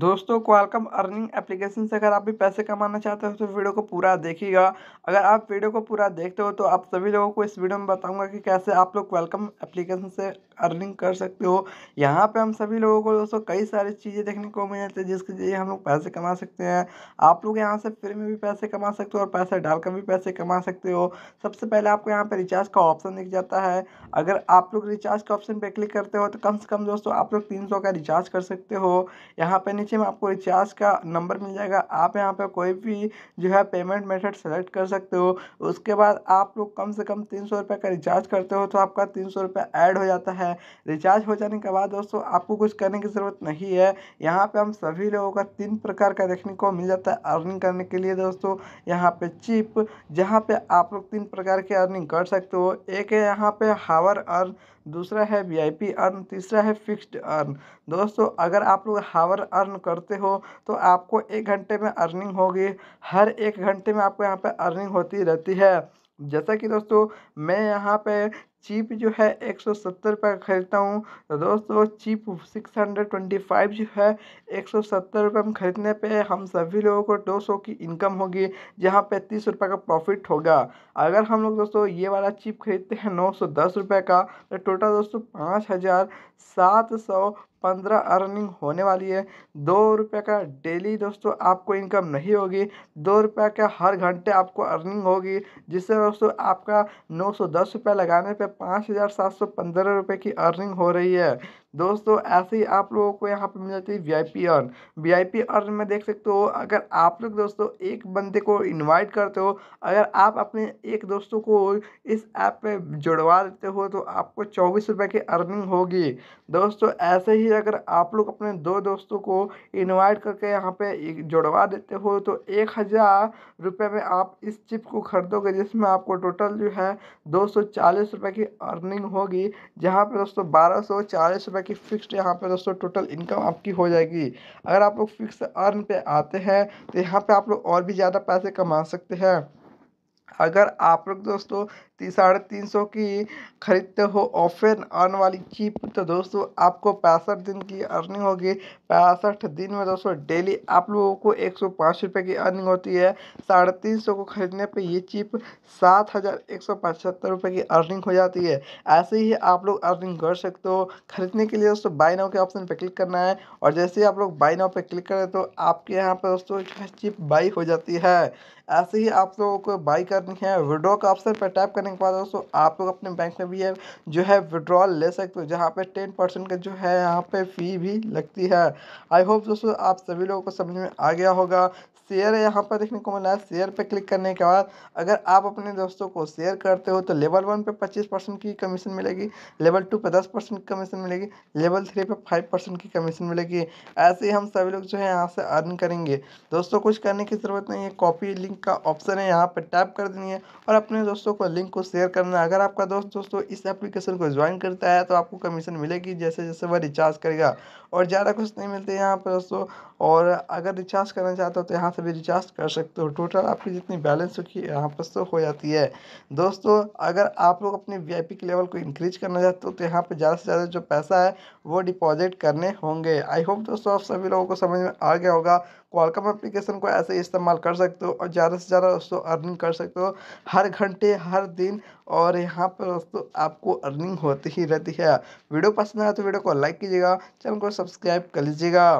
दोस्तों Qualcomm earning application से अगर आप भी पैसे कमाना चाहते हो तो वीडियो को पूरा देखिएगा अगर आप वीडियो को पूरा देखते हो तो आप सभी लोगों को इस वीडियो में बताऊंगा कि कैसे आप लोग क्वालकम एप्लीकेशन से अर्निंग कर सकते हो यहाँ पे हम सभी लोगों को दोस्तों कई सारी चीज़ें देखने को मिल जाती है जिसके जरिए हम लोग पैसे कमा सकते हैं आप लोग यहाँ से फ्री में भी पैसे कमा सकते हो और पैसे डालकर भी पैसे कमा सकते हो सबसे पहले आपको यहाँ पर रिचार्ज का ऑप्शन दिख जाता है अगर आप लोग रिचार्ज का ऑप्शन पर क्लिक करते हो तो कम से कम दोस्तों आप लोग तीन का रिचार्ज कर सकते हो यहाँ पर नीचे नीचे में आपको रिचार्ज का नंबर मिल जाएगा आप यहाँ पर कोई भी जो है पेमेंट मेथड सेलेक्ट कर सकते हो उसके बाद आप लोग कम से कम तीन सौ का रिचार्ज करते हो तो आपका तीन सौ ऐड हो जाता है रिचार्ज हो जाने के बाद दोस्तों आपको कुछ करने की ज़रूरत नहीं है यहाँ पे हम सभी लोगों का तीन प्रकार का देखने को मिल जाता है अर्निंग करने के लिए दोस्तों यहाँ पे चिप जहाँ पे आप लोग तीन प्रकार की अर्निंग कर सकते हो एक है यहाँ पे हावर अर्न दूसरा है पी अर्न तीसरा है फिक्स्ड अर्न दोस्तों अगर आप लोग हावर अर्न करते हो तो आपको एक घंटे में अर्निंग होगी हर एक घंटे में आपको यहाँ पे अर्निंग होती रहती है जैसा कि दोस्तों मैं यहाँ पे चिप जो है एक सौ सत्तर रुपये का खरीदता हूँ तो दोस्तों chip six hundred twenty five जो है एक सौ सत्तर रुपये में ख़रीदने पे हम सभी लोगों को दो सौ की इनकम होगी जहाँ पे तीस रुपये का प्रॉफिट होगा अगर हम लोग दोस्तों ये वाला चिप खरीदते हैं नौ सौ दस रुपये का तो टोटल दोस्तों पाँच हज़ार सात सौ पंद्रह अर्निंग होने वाली है दो रुपये का डेली दोस्तों आपको इनकम नहीं होगी दो रुपये का हर घंटे आपको अर्निंग होगी जिससे दोस्तों आपका नौ सौ दस रुपये लगाने पे पाँच हज़ार सात सौ पंद्रह रुपये की अर्निंग हो रही है दोस्तों ऐसे ही आप लोगों को यहाँ पे मिल जाती है V I P earn V I P earn में देख सकते हो अगर आप लोग दोस्तों एक बंदे को इनवाइट करते हो अगर आप अपने एक दोस्तों को इस ऐप पे जुड़वा देते हो तो आपको चौबीस रुपये की अर्निंग होगी दोस्तों ऐसे ही अगर आप लोग अपने दो दोस्तों को इन्वाइट करके यहाँ पे जुड़वा देते हो तो एक हज़ार रुपये में आप इस चिप को खरीदोगे जिसमें आपको टोटल जो है दो सौ चालीस की अर्निंग होगी जहाँ पे दोस्तों बारह सौ चालीस होगा कि फिक्स्ड यहाँ पे दोस्तों टोटल इनकम आपकी हो जाएगी अगर आप लोग फिक्स अर्न पे आते हैं तो यहाँ पे आप लोग और भी ज़्यादा पैसे कमा सकते हैं अगर आप लोग दोस्तों साढ़े तीन सौ की खरीदते हो ऑफर आने वाली चीप तो दोस्तों आपको पैंसठ दिन की अर्निंग होगी पैंसठ दिन में दोस्तों डेली आप लोगों को एक सौ पाँच रुपये की अर्निंग होती है साढ़े तीन सौ को खरीदने पे ये चीप सात हज़ार एक सौ पचहत्तर रुपये की अर्निंग हो जाती है ऐसे ही आप लोग अर्निंग कर सकते हो खरीदने के लिए दोस्तों बाई नाउ के ऑप्शन पर क्लिक करना है और जैसे ही आप लोग बाई नाव पर क्लिक करें तो आपके यहाँ पर दोस्तों चीप बाई हो जाती है ऐसे ही आप लोगों को बाई करनी है विड्रॉ का ऑप्शन पर टाइप करने करने के बाद दोस्तों आप लोग अपने बैंक में भी जो है विड्रॉल ले सकते हो जहाँ पे टेन परसेंट का जो है यहाँ पे फ़ी भी लगती है आई होप दोस्तों आप सभी लोगों को समझ में आ गया होगा शेयर यहाँ पर देखने को मिला है शेयर पर क्लिक करने के बाद अगर आप अपने दोस्तों को शेयर करते हो तो लेवल वन पे पच्चीस परसेंट की कमीशन मिलेगी लेवल टू पे दस परसेंट की कमीशन मिलेगी लेवल थ्री पे फाइव परसेंट की कमीशन मिलेगी ऐसे ही हम सभी लोग जो है यहाँ से अर्न करेंगे दोस्तों कुछ करने की ज़रूरत नहीं है कॉपी लिंक का ऑप्शन है यहाँ पर टैप कर देनी है और अपने दोस्तों को लिंक को को शेयर करना अगर आपका दोस्त दोस्तों इस एप्लीकेशन को ज्वाइन करता है तो आपको कमीशन मिलेगी जैसे जैसे वह रिचार्ज करेगा और ज़्यादा कुछ नहीं मिलते यहाँ पर दोस्तों और अगर रिचार्ज करना चाहते हो तो यहाँ से भी रिचार्ज कर सकते हो टोटल आपकी जितनी बैलेंस होगी यहाँ पर तो हो जाती है दोस्तों अगर आप लोग अपने वी लेवल को इंक्रीज करना चाहते हो तो यहाँ पर ज़्यादा से ज़्यादा जो पैसा है वो डिपॉजिट करने होंगे आई होप दोस्तों आप सभी लोगों को समझ में आ गया होगा क्वालकम एप्लीकेशन को ऐसे इस्तेमाल कर सकते हो और ज़्यादा से ज़्यादा दोस्तों अर्निंग कर सकते हो हर घंटे हर दिन और यहाँ पर दोस्तों आपको अर्निंग होती ही रहती है वीडियो पसंद आया तो वीडियो को लाइक कीजिएगा चैनल को सब्सक्राइब कर लीजिएगा